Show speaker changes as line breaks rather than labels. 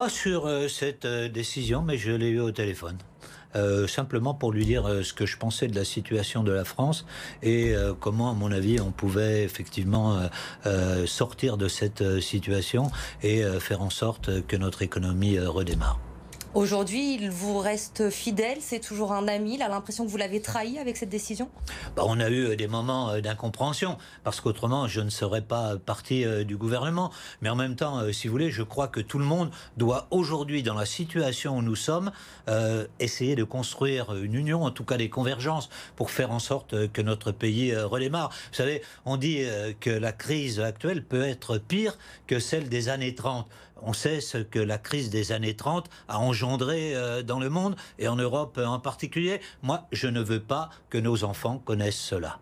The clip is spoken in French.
Pas sur euh, cette euh, décision, mais je l'ai eu au téléphone. Euh, simplement pour lui dire ce que je pensais de la situation de la France et comment, à mon avis, on pouvait effectivement sortir de cette situation et faire en sorte que notre économie redémarre.
Aujourd'hui, il vous reste fidèle, c'est toujours un ami. Il a l'impression que vous l'avez trahi avec cette décision
bah, On a eu euh, des moments euh, d'incompréhension, parce qu'autrement, je ne serais pas euh, parti du gouvernement. Mais en même temps, si vous voulez, je crois que tout le monde doit aujourd'hui, dans la situation où nous sommes, essayer de construire une union, en tout cas des convergences, pour faire en sorte que notre pays redémarre. Vous savez, on dit que la crise actuelle peut être pire que celle des années 30. On sait ce que la crise des années 30 a engendré euh, dans le monde et en Europe euh, en particulier. Moi, je ne veux pas que nos enfants connaissent cela.